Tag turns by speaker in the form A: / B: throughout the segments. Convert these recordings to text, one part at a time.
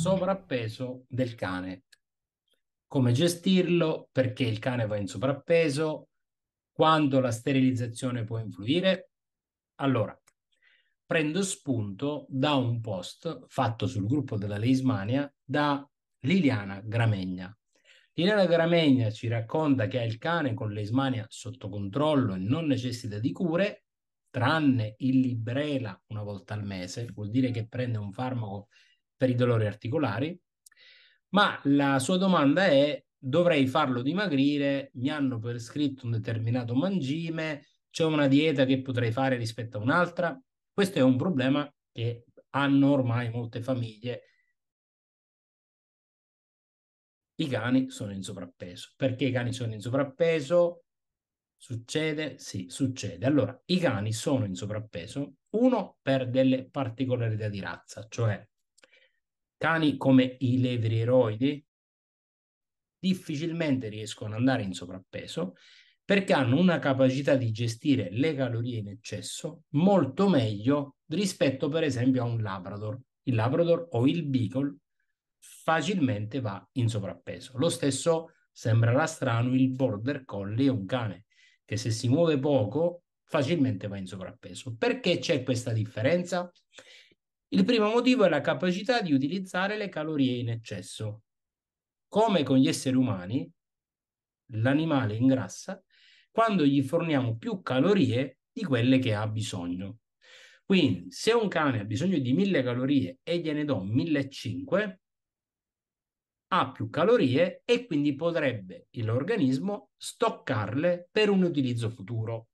A: sovrappeso del cane. Come gestirlo, perché il cane va in sovrappeso, quando la sterilizzazione può influire. Allora, prendo spunto da un post fatto sul gruppo della Leismania da Liliana Gramegna. Liliana Gramegna ci racconta che ha il cane con leismania sotto controllo e non necessita di cure, tranne il librela una volta al mese, vuol dire che prende un farmaco per i dolori articolari, ma la sua domanda è dovrei farlo dimagrire, mi hanno prescritto un determinato mangime, c'è una dieta che potrei fare rispetto a un'altra. Questo è un problema che hanno ormai molte famiglie. I cani sono in sovrappeso. Perché i cani sono in sovrappeso? Succede? Sì, succede. Allora, i cani sono in sovrappeso, uno per delle particolarità di razza, cioè Cani come i levrieroidi difficilmente riescono ad andare in sovrappeso perché hanno una capacità di gestire le calorie in eccesso molto meglio rispetto per esempio a un Labrador. Il Labrador o il Beagle facilmente va in sovrappeso. Lo stesso sembrerà strano il Border Collie è un cane che se si muove poco facilmente va in sovrappeso. Perché c'è questa differenza? Il primo motivo è la capacità di utilizzare le calorie in eccesso. Come con gli esseri umani, l'animale ingrassa quando gli forniamo più calorie di quelle che ha bisogno. Quindi, se un cane ha bisogno di 1000 calorie e gliene do 1500, ha più calorie e quindi potrebbe l'organismo stoccarle per un utilizzo futuro,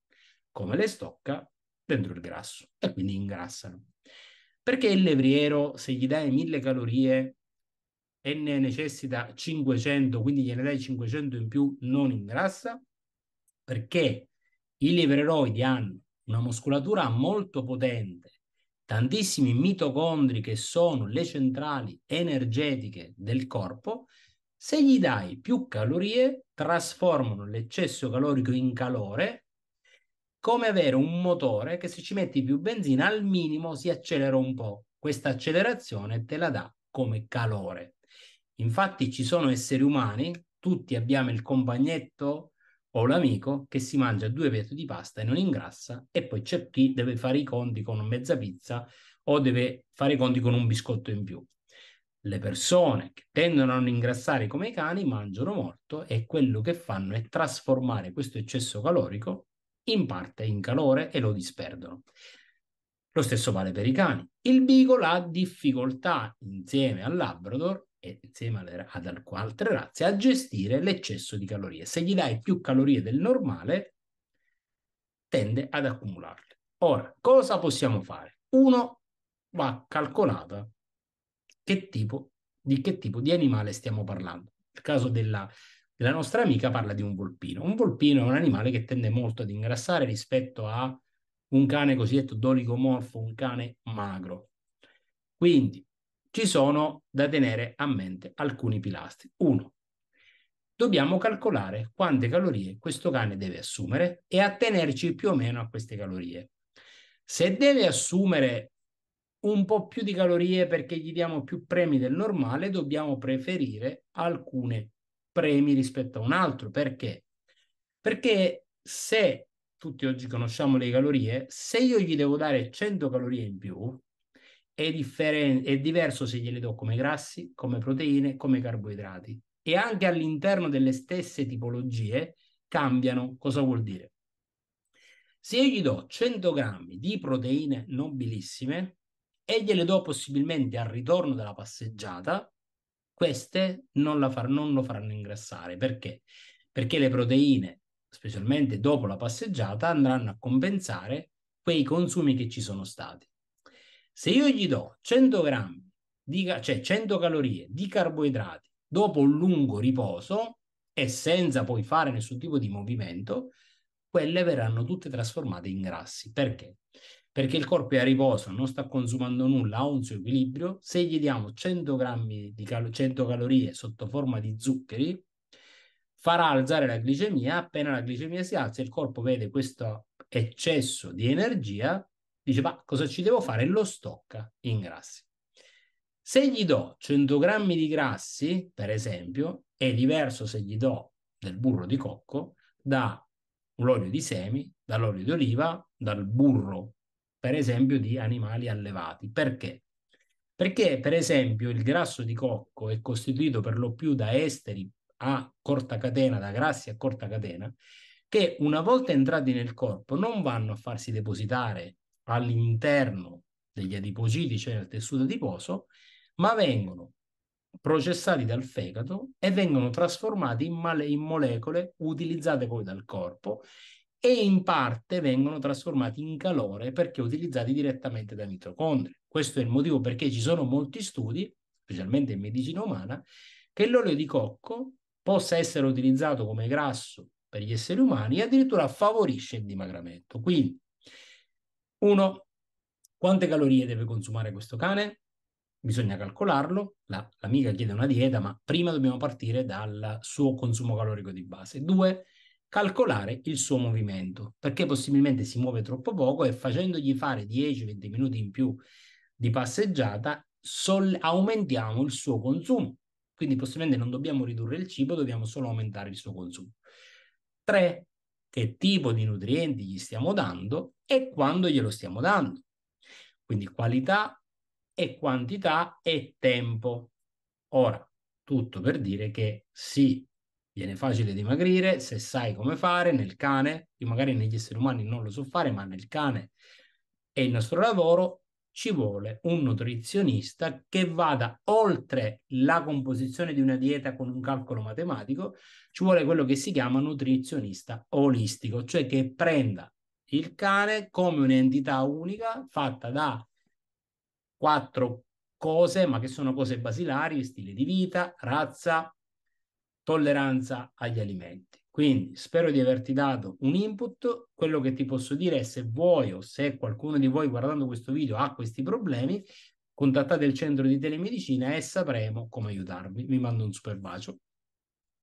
A: come le stocca dentro il grasso e quindi ingrassano. Perché il levriero, se gli dai 1000 calorie e ne necessita 500, quindi gliene dai 500 in più, non ingrassa? Perché i levereroidi hanno una muscolatura molto potente, tantissimi mitocondri che sono le centrali energetiche del corpo, se gli dai più calorie, trasformano l'eccesso calorico in calore come avere un motore che se ci metti più benzina al minimo si accelera un po'. Questa accelerazione te la dà come calore. Infatti ci sono esseri umani, tutti abbiamo il compagnetto o l'amico che si mangia due pezzi di pasta e non ingrassa e poi c'è chi deve fare i conti con mezza pizza o deve fare i conti con un biscotto in più. Le persone che tendono a non ingrassare come i cani mangiano molto e quello che fanno è trasformare questo eccesso calorico in parte in calore e lo disperdono. Lo stesso vale per i cani. Il beagle ha difficoltà, insieme al Labrador e insieme ad altre razze, a gestire l'eccesso di calorie. Se gli dai più calorie del normale, tende ad accumularle. Ora, cosa possiamo fare? Uno, va calcolata che tipo, di che tipo di animale stiamo parlando. Nel caso della la nostra amica parla di un volpino. Un volpino è un animale che tende molto ad ingrassare rispetto a un cane cosiddetto dolicomorfo, un cane magro. Quindi ci sono da tenere a mente alcuni pilastri. Uno, dobbiamo calcolare quante calorie questo cane deve assumere e attenerci più o meno a queste calorie. Se deve assumere un po' più di calorie perché gli diamo più premi del normale, dobbiamo preferire alcune premi rispetto a un altro. Perché? Perché se tutti oggi conosciamo le calorie, se io gli devo dare 100 calorie in più, è, differen- è diverso se gliele do come grassi, come proteine, come carboidrati. E anche all'interno delle stesse tipologie cambiano. Cosa vuol dire? Se io gli do 100 grammi di proteine nobilissime e gliele do possibilmente al ritorno dalla passeggiata, queste non, la far, non lo faranno ingrassare. Perché? Perché le proteine, specialmente dopo la passeggiata, andranno a compensare quei consumi che ci sono stati. Se io gli do 100 grammi, di, cioè 100 calorie di carboidrati dopo un lungo riposo e senza poi fare nessun tipo di movimento, quelle verranno tutte trasformate in grassi. Perché? perché il corpo è a riposo, non sta consumando nulla, ha un suo equilibrio. Se gli diamo 100 grammi di cal- 100 calorie sotto forma di zuccheri, farà alzare la glicemia. Appena la glicemia si alza, il corpo vede questo eccesso di energia, dice: Ma cosa ci devo fare? lo stocca in grassi. Se gli do 100 grammi di grassi, per esempio, è diverso se gli do del burro di cocco da l'olio di semi, dall'olio di oliva, dal burro per esempio di animali allevati. Perché? Perché per esempio il grasso di cocco è costituito per lo più da esteri a corta catena, da grassi a corta catena, che una volta entrati nel corpo non vanno a farsi depositare all'interno degli adipociti, cioè nel tessuto adiposo, ma vengono processati dal fegato e vengono trasformati in, male, in molecole utilizzate poi dal corpo e in parte vengono trasformati in calore perché utilizzati direttamente dai mitocondri. Questo è il motivo perché ci sono molti studi, specialmente in medicina umana, che l'olio di cocco possa essere utilizzato come grasso per gli esseri umani e addirittura favorisce il dimagramento. Quindi, uno, quante calorie deve consumare questo cane? Bisogna calcolarlo, la, l'amica chiede una dieta, ma prima dobbiamo partire dal suo consumo calorico di base. Due, calcolare il suo movimento, perché possibilmente si muove troppo poco e facendogli fare 10-20 minuti in più di passeggiata sol- aumentiamo il suo consumo. Quindi possibilmente non dobbiamo ridurre il cibo, dobbiamo solo aumentare il suo consumo. 3. Che tipo di nutrienti gli stiamo dando e quando glielo stiamo dando. Quindi qualità e quantità e tempo. Ora, tutto per dire che sì, viene facile dimagrire se sai come fare nel cane, che magari negli esseri umani non lo so fare, ma nel cane è il nostro lavoro, ci vuole un nutrizionista che vada oltre la composizione di una dieta con un calcolo matematico, ci vuole quello che si chiama nutrizionista olistico, cioè che prenda il cane come un'entità unica fatta da quattro cose, ma che sono cose basilari, stile di vita, razza, tolleranza agli alimenti. Quindi spero di averti dato un input. Quello che ti posso dire è se vuoi o se qualcuno di voi guardando questo video ha questi problemi, contattate il centro di telemedicina e sapremo come aiutarvi. Vi mando un super bacio.